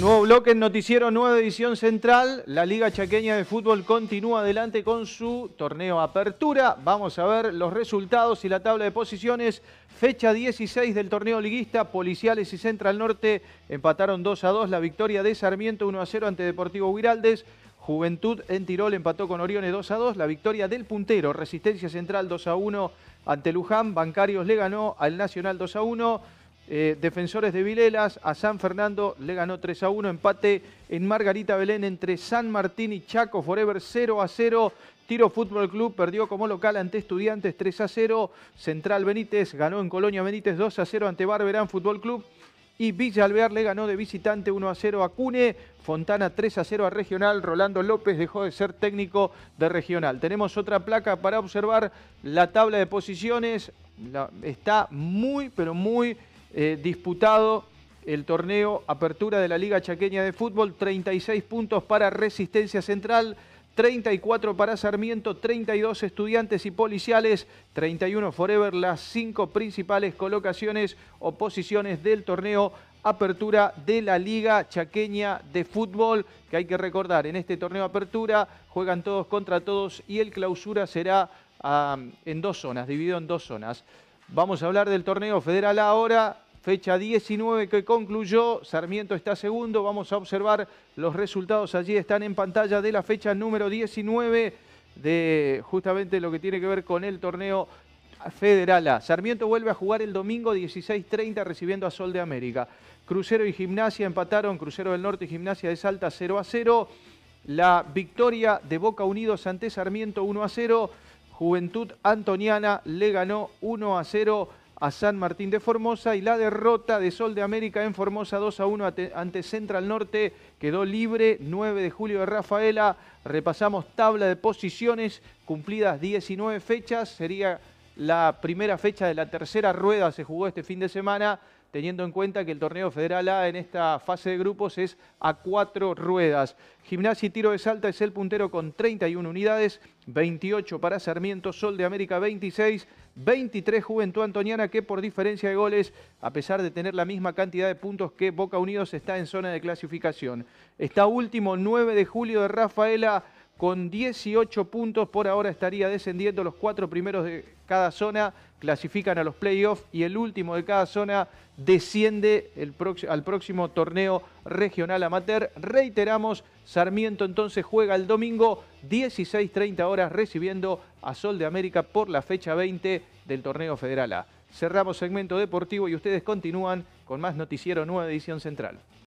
nuevo bloque en Noticiero, nueva edición central. La Liga Chaqueña de Fútbol continúa adelante con su torneo Apertura. Vamos a ver los resultados y la tabla de posiciones. Fecha 16 del torneo liguista, Policiales y Central Norte empataron 2 a 2. La victoria de Sarmiento 1 a 0 ante Deportivo Giraldes. Juventud en Tirol empató con Oriones 2 a 2. La victoria del puntero, Resistencia Central 2 a 1 ante Luján. Bancarios le ganó al Nacional 2 a 1. Eh, defensores de Vilelas, a San Fernando le ganó 3 a 1, empate en Margarita Belén entre San Martín y Chaco Forever 0 a 0. Tiro Fútbol Club perdió como local ante Estudiantes 3 a 0. Central Benítez ganó en Colonia Benítez 2 a 0 ante Barberán Fútbol Club. Y Villa Alvear le ganó de visitante 1 a 0 a Cune, Fontana 3 a 0 a Regional, Rolando López dejó de ser técnico de Regional. Tenemos otra placa para observar la tabla de posiciones, está muy pero muy eh, disputado el torneo Apertura de la Liga Chaqueña de Fútbol, 36 puntos para Resistencia Central, 34 para Sarmiento, 32 estudiantes y policiales, 31 Forever, las cinco principales colocaciones o posiciones del torneo Apertura de la Liga Chaqueña de Fútbol, que hay que recordar, en este torneo Apertura juegan todos contra todos y el clausura será ah, en dos zonas, dividido en dos zonas. Vamos a hablar del torneo federal ahora, fecha 19 que concluyó, Sarmiento está segundo, vamos a observar los resultados allí, están en pantalla de la fecha número 19 de justamente lo que tiene que ver con el torneo federal A. Sarmiento vuelve a jugar el domingo 16.30 recibiendo a Sol de América. Crucero y Gimnasia empataron, Crucero del Norte y Gimnasia de Salta 0 a 0. La victoria de Boca Unidos ante Sarmiento 1 a 0. Juventud Antoniana le ganó 1 a 0 a San Martín de Formosa y la derrota de Sol de América en Formosa 2 a 1 ante Central Norte quedó libre 9 de julio de Rafaela. Repasamos tabla de posiciones cumplidas 19 fechas. Sería la primera fecha de la tercera rueda se jugó este fin de semana teniendo en cuenta que el torneo federal A en esta fase de grupos es a cuatro ruedas. Gimnasia y Tiro de Salta es el puntero con 31 unidades, 28 para Sarmiento, Sol de América 26, 23 Juventud Antoniana que por diferencia de goles, a pesar de tener la misma cantidad de puntos que Boca Unidos, está en zona de clasificación. Está último 9 de julio de Rafaela con 18 puntos. Por ahora estaría descendiendo los cuatro primeros de cada zona, clasifican a los playoffs y el último de cada zona desciende al próximo torneo regional amateur. Reiteramos, Sarmiento entonces juega el domingo 16.30 horas recibiendo a Sol de América por la fecha 20 del torneo federal A. Cerramos segmento deportivo y ustedes continúan con más Noticiero Nueva Edición Central.